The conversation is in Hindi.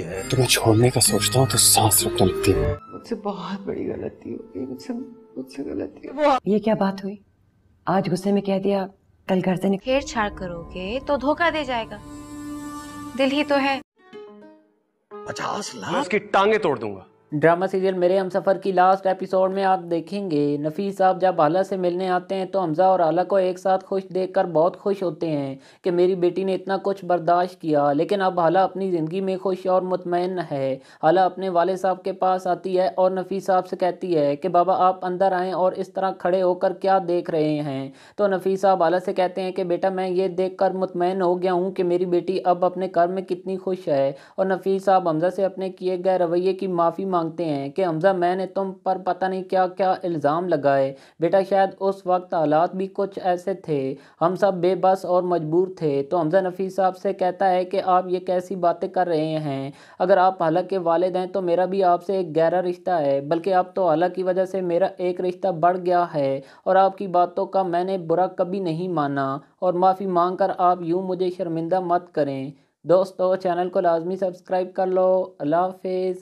है तुम्हें छोड़ने का सोचता हूँ तो सांस रुक लगती है मुझसे बहुत बड़ी गलती हो गई मुझसे मुझसे गलती हो ये क्या बात हुई आज गुस्से में कह दिया कल घर से छेड़ छाड़ करोगे तो धोखा दे जाएगा दिल ही तो है पचास लाख की टांगे तोड़ दूंगा ड्रामा सीरियल मेरे हम सफ़र की लास्ट एपिसोड में आप देखेंगे नफीस साहब जब आला से मिलने आते हैं तो हमज़ा और आला को एक साथ खुश देखकर बहुत खुश होते हैं कि मेरी बेटी ने इतना कुछ बर्दाश्त किया लेकिन अब आला अपनी ज़िंदगी में खुश और मुतमिन है आला अपने वाले साहब के पास आती है और नफीस साहब से कहती है कि बाबा आप अंदर आएँ और इस तरह खड़े होकर क्या देख रहे हैं तो नफीस साहब आला से कहते हैं कि बेटा मैं ये देख कर मुतमिन हो गया हूँ कि मेरी बेटी अब अपने कर्म में कितनी खुश है और नफीस साहब हमज़ा से अपने किए गए रवैये की माफ़ी मांग मांगते हैं कि हमजा मैंने तुम पर पता नहीं क्या क्या इल्ज़ाम लगाए बेटा शायद उस वक्त हालात भी कुछ ऐसे थे हम सब बेबस और मजबूर थे तो हमजा नफ़ी साहब से कहता है कि आप ये कैसी बातें कर रहे हैं अगर आप के वालद हैं तो मेरा भी आपसे एक गहरा रिश्ता है बल्कि आप तो हालांकि की वजह से मेरा एक रिश्ता बढ़ गया है और आपकी बातों का मैंने बुरा कभी नहीं माना और माफ़ी मांग कर आप यूँ मुझे शर्मिंदा मत करें दोस्तों चैनल को लाजमी सब्सक्राइब कर लो अल्लाह हाफिज़